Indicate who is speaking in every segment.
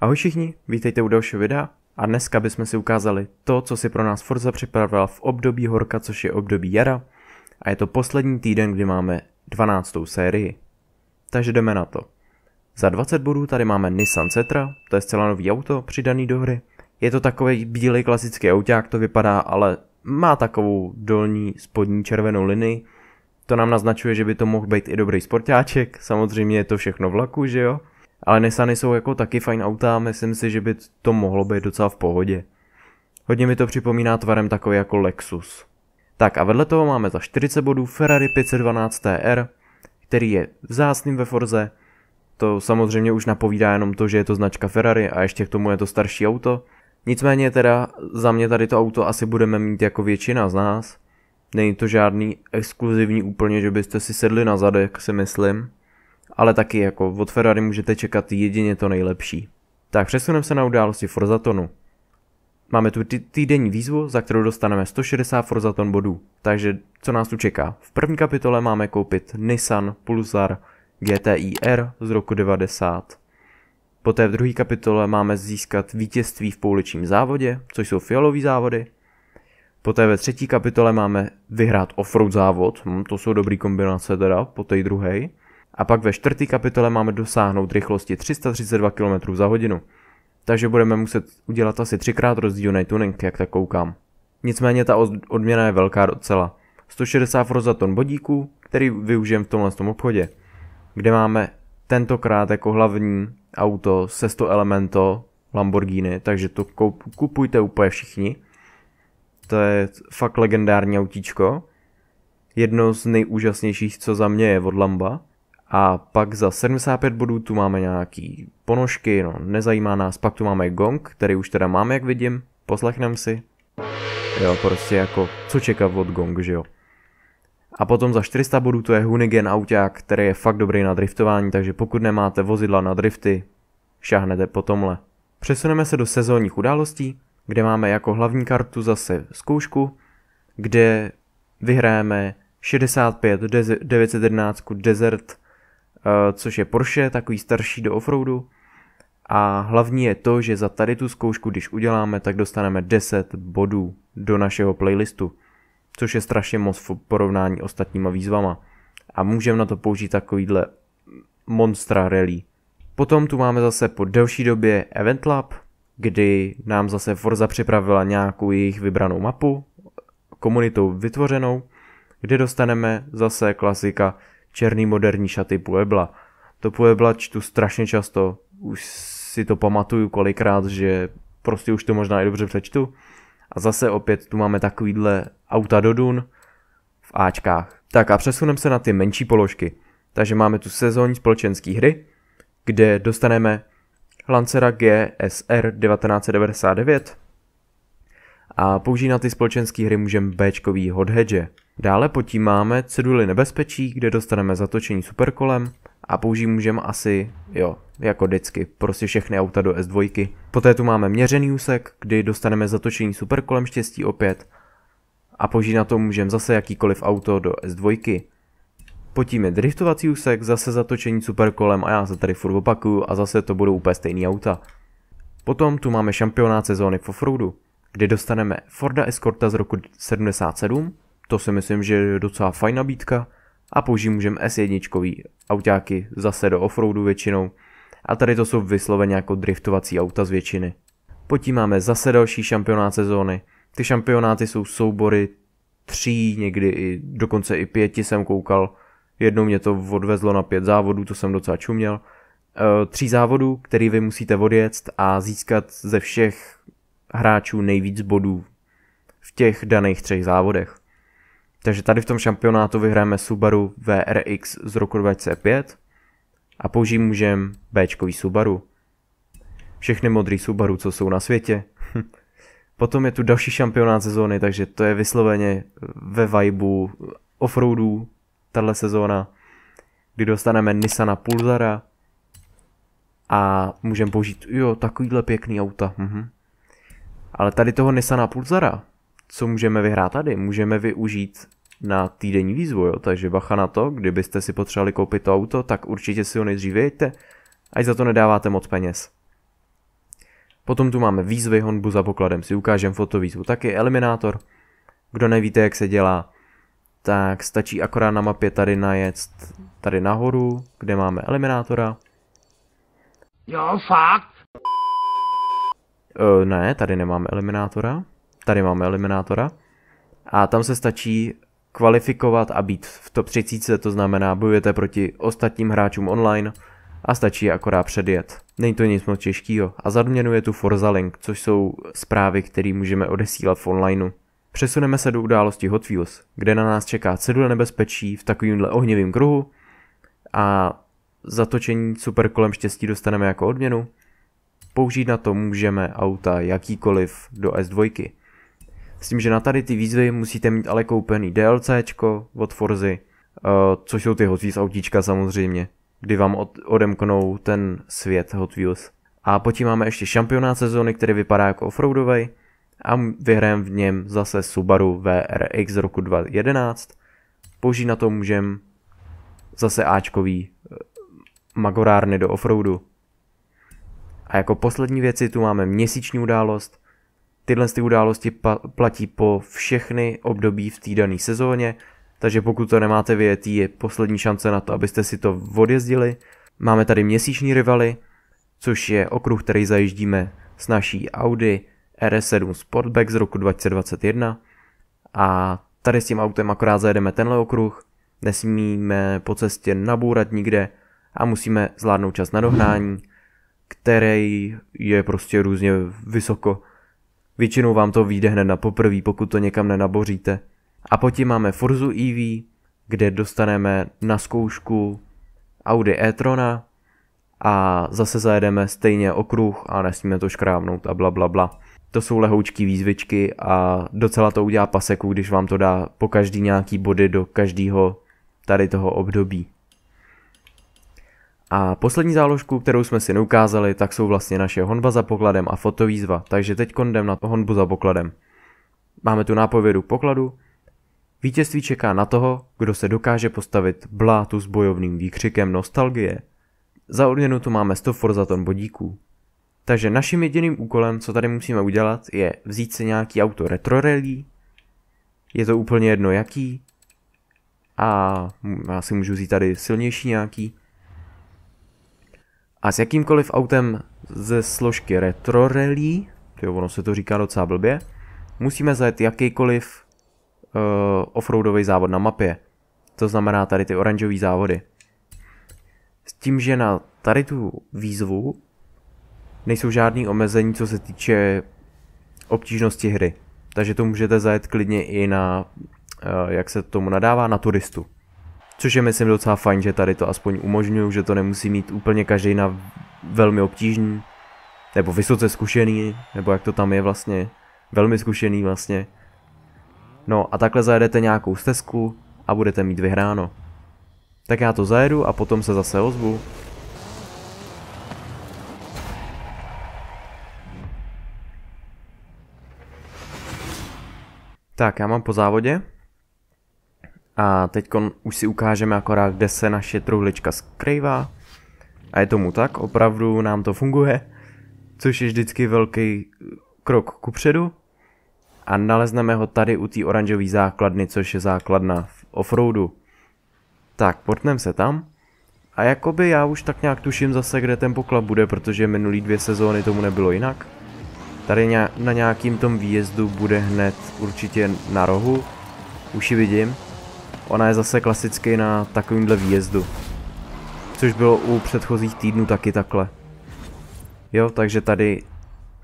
Speaker 1: Ahoj všichni, vítejte u dalšího videa a dneska bychom si ukázali to, co si pro nás Forza připravila v období horka, což je období jara a je to poslední týden, kdy máme 12. sérii. Takže jdeme na to. Za 20 bodů tady máme Nissan Cetra, to je zcela nový auto přidaný do hry. Je to takový bílý klasický auták, to vypadá, ale má takovou dolní spodní červenou linii. To nám naznačuje, že by to mohl být i dobrý sportáček, samozřejmě je to všechno vlaku, že jo? Ale Nissany jsou jako taky fajn auta a myslím si, že by to mohlo být docela v pohodě. Hodně mi to připomíná tvarem takový jako Lexus. Tak a vedle toho máme za 40 bodů Ferrari 512 TR, který je vzácným ve Forze. To samozřejmě už napovídá jenom to, že je to značka Ferrari a ještě k tomu je to starší auto. Nicméně teda za mě tady to auto asi budeme mít jako většina z nás. Není to žádný exkluzivní úplně, že byste si sedli na zadek, si myslím ale taky jako od Ferrari můžete čekat jedině to nejlepší. Tak přesuneme se na události Forzatonu. Máme tu týdenní výzvu, za kterou dostaneme 160 Forzaton bodů. Takže co nás tu čeká? V první kapitole máme koupit Nissan Pulsar GTI R z roku 90. Poté v druhé kapitole máme získat vítězství v pouličním závodě, což jsou fialové závody. Poté ve třetí kapitole máme vyhrát offroad závod, hm, to jsou dobrý kombinace teda, po té druhé. A pak ve čtvrté kapitole máme dosáhnout rychlosti 332 km za hodinu. Takže budeme muset udělat asi třikrát rozdílný tuning, jak tak koukám. Nicméně ta odměna je velká docela. 160 Fr za ton bodíků, který využijeme v tomhle tom obchodě, kde máme tentokrát jako hlavní auto se 100 Elemento Lamborghini, takže to kupujte úplně všichni. To je fakt legendární autíčko. Jedno z nejúžasnějších, co za mě je od Lamba. A pak za 75 bodů tu máme nějaký ponožky, no nezajímá nás. Pak tu máme gong, který už teda máme, jak vidím. Poslechnem si. Jo, prostě jako, co čekat od gong, že jo. A potom za 400 bodů to je Hunigen auták, který je fakt dobrý na driftování, takže pokud nemáte vozidla na drifty, šáhnete po tomhle. Přesuneme se do sezónních událostí, kde máme jako hlavní kartu zase zkoušku, kde vyhráme 65, 911 Desert, Eh, což je Porsche, takový starší do offroadu. A hlavní je to, že za tady tu zkoušku, když uděláme, tak dostaneme 10 bodů do našeho playlistu, což je strašně moc v porovnání ostatníma výzvama. A můžeme na to použít takovýhle monstra rally. Potom tu máme zase po delší době Event Lab, kdy nám zase Forza připravila nějakou jejich vybranou mapu, komunitou vytvořenou, kde dostaneme zase klasika černý moderní šaty Puebla. To Puebla čtu strašně často, už si to pamatuju kolikrát, že prostě už to možná i dobře přečtu. A zase opět tu máme takovýhle auta do dun v Ačkách. Tak a přesuneme se na ty menší položky. Takže máme tu sezóní společenské hry, kde dostaneme Lancera GSR 1999 a použít na ty společenské hry můžeme Bčkový hot hedge. Dále máme ceduly nebezpečí, kde dostaneme zatočení superkolem a použít můžeme asi, jo, jako vždycky, prostě všechny auta do S2. Poté tu máme měřený úsek, kdy dostaneme zatočení superkolem štěstí opět a použít na to můžeme zase jakýkoliv auto do S2. Potím je driftovací úsek, zase zatočení superkolem a já se tady furt opakuju a zase to budou úplně stejný auta. Potom tu máme šampionát sezóny v offroadu, kdy dostaneme Forda Escorta z roku 77, to si myslím, že je docela fajn nabídka. A použij můžeme S1 autáky zase do offroadu většinou. A tady to jsou vysloveně jako driftovací auta z většiny. Potím máme zase další šampionát sezóny. Ty šampionáty jsou soubory tří, někdy i dokonce i pěti jsem koukal. Jednou mě to odvezlo na pět závodů, to jsem docela čuměl. E, tří závodů, který vy musíte odjet a získat ze všech hráčů nejvíc bodů v těch daných třech závodech. Takže tady v tom šampionátu vyhráme Subaru VRX z roku 2005 a použijím můžem b Subaru. Všechny modrý Subaru, co jsou na světě. Potom je tu další šampionát sezóny, takže to je vysloveně ve vibeu offroadů tahle sezóna, kdy dostaneme Nissana Pulsara a můžeme použít, jo, takovýhle pěkný auta. Mhm. Ale tady toho Nissana Pulsara co můžeme vyhrát tady? Můžeme využít na týdenní výzvu, jo? takže bacha na to, kdybyste si potřebovali koupit to auto, tak určitě si ho nejdřív vyjeďte, ať za to nedáváte moc peněz. Potom tu máme výzvy, honbu za pokladem, si ukážem fotovýzvu, taky eliminátor. Kdo nevíte, jak se dělá, tak stačí akorát na mapě tady najet tady nahoru, kde máme eliminátora. Jo, fakt. Uh, ne, tady nemáme eliminátora tady máme eliminátora. A tam se stačí kvalifikovat a být v top 30, to znamená bojujete proti ostatním hráčům online a stačí akorát předjet. Není to nic moc těžkého. A zadměnuje tu Forza Link, což jsou zprávy, které můžeme odesílat v onlineu. Přesuneme se do události Hot Wheels, kde na nás čeká cedule nebezpečí v takovýmhle ohnivém kruhu a zatočení super kolem štěstí dostaneme jako odměnu. Použít na to můžeme auta jakýkoliv do S2. S tím, že na tady ty výzvy musíte mít ale koupený DLCčko od Forzy, eh, což jsou ty Hot Wheels autíčka samozřejmě, kdy vám od, odemknou ten svět Hot Wheels. A potím máme ještě šampionát sezóny, který vypadá jako offroadový a vyhrajeme v něm zase Subaru VRX z roku 2011. Použít na to můžem zase Ačkový eh, magorárny do offroadu. A jako poslední věci tu máme měsíční událost, Tyhle ty události pa- platí po všechny období v té dané sezóně, takže pokud to nemáte vyjetý, je poslední šance na to, abyste si to odjezdili. Máme tady měsíční rivaly, což je okruh, který zajíždíme s naší Audi RS7 Sportback z roku 2021. A tady s tím autem akorát zajedeme tenhle okruh, nesmíme po cestě nabůrat nikde a musíme zvládnout čas na dohnání, který je prostě různě vysoko Většinou vám to vyjde hned na poprvé, pokud to někam nenaboříte. A potom máme Forzu EV, kde dostaneme na zkoušku Audi e-trona a zase zajedeme stejně okruh a nesmíme to škrávnout a bla bla bla. To jsou lehoučký výzvičky a docela to udělá paseku, když vám to dá po každý nějaký body do každého tady toho období. A poslední záložku, kterou jsme si neukázali, tak jsou vlastně naše honba za pokladem a fotovýzva, takže teď kondem na honbu za pokladem. Máme tu nápovědu pokladu. Vítězství čeká na toho, kdo se dokáže postavit blátu s bojovným výkřikem nostalgie. Za odměnu tu máme 100 forzaton bodíků. Takže naším jediným úkolem, co tady musíme udělat, je vzít si nějaký auto retro rally, je to úplně jedno jaký, a já si můžu vzít tady silnější nějaký, a s jakýmkoliv autem ze složky Retro Rally, jo, ono se to říká docela blbě, musíme zajet jakýkoliv uh, offroadový závod na mapě. To znamená tady ty oranžové závody. S tím, že na tady tu výzvu nejsou žádný omezení, co se týče obtížnosti hry. Takže to můžete zajet klidně i na, eh, jak se tomu nadává, na turistu. Což je myslím docela fajn, že tady to aspoň umožňuju, že to nemusí mít úplně každý na velmi obtížný, nebo vysoce zkušený, nebo jak to tam je vlastně, velmi zkušený vlastně. No a takhle zajedete nějakou stezku a budete mít vyhráno. Tak já to zajedu a potom se zase ozvu. Tak, já mám po závodě. A teď už si ukážeme akorát, kde se naše truhlička skrývá. A je tomu tak, opravdu nám to funguje, což je vždycky velký krok kupředu. A nalezneme ho tady u té oranžové základny, což je základna v offroadu. Tak, portneme se tam. A jakoby já už tak nějak tuším zase, kde ten poklad bude, protože minulý dvě sezóny tomu nebylo jinak. Tady na nějakým tom výjezdu bude hned určitě na rohu. Už ji vidím. Ona je zase klasicky na takovýmhle výjezdu. Což bylo u předchozích týdnů taky takhle. Jo, takže tady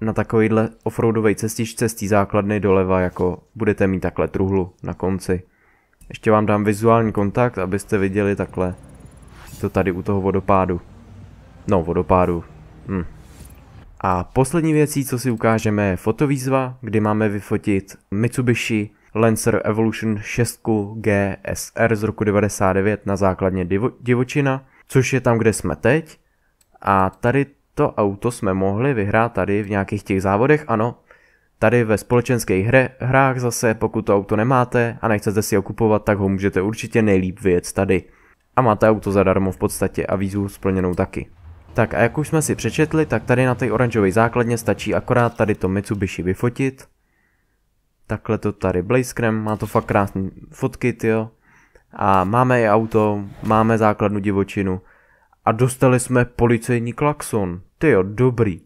Speaker 1: na takovýhle offroadové cestičce z té základny doleva jako budete mít takhle truhlu na konci. Ještě vám dám vizuální kontakt, abyste viděli takhle to tady u toho vodopádu. No, vodopádu. Hm. A poslední věcí, co si ukážeme, je fotovýzva, kdy máme vyfotit Mitsubishi Lancer Evolution 6 GSR z roku 99 na základně divo, divočina, což je tam, kde jsme teď. A tady to auto jsme mohli vyhrát tady v nějakých těch závodech, ano. Tady ve společenských hre, hrách zase, pokud to auto nemáte a nechcete si ho kupovat, tak ho můžete určitě nejlíp vyjet tady. A máte auto zadarmo v podstatě a výzvu splněnou taky. Tak a jak už jsme si přečetli, tak tady na té oranžové základně stačí akorát tady to Mitsubishi vyfotit Takhle to tady blazkrem, má to fakt krásné fotky, tyjo. A máme i auto, máme základnu divočinu. A dostali jsme policejní klaxon. jo, dobrý.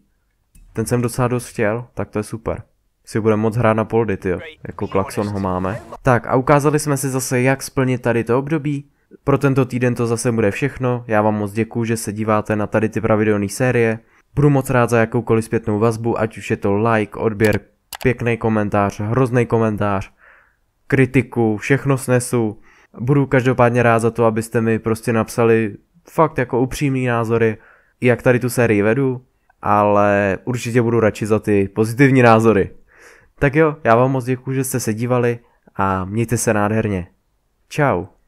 Speaker 1: Ten jsem docela dost chtěl, tak to je super. Si budeme moc hrát na poldy, jo. Jako klaxon ho máme. Tak a ukázali jsme si zase, jak splnit tady to období. Pro tento týden to zase bude všechno. Já vám moc děkuju, že se díváte na tady ty pravidelné série. Budu moc rád za jakoukoliv zpětnou vazbu, ať už je to like, odběr, pěkný komentář, hrozný komentář, kritiku, všechno snesu. Budu každopádně rád za to, abyste mi prostě napsali fakt jako upřímný názory, jak tady tu sérii vedu, ale určitě budu radši za ty pozitivní názory. Tak jo, já vám moc děkuji, že jste se dívali a mějte se nádherně. Ciao.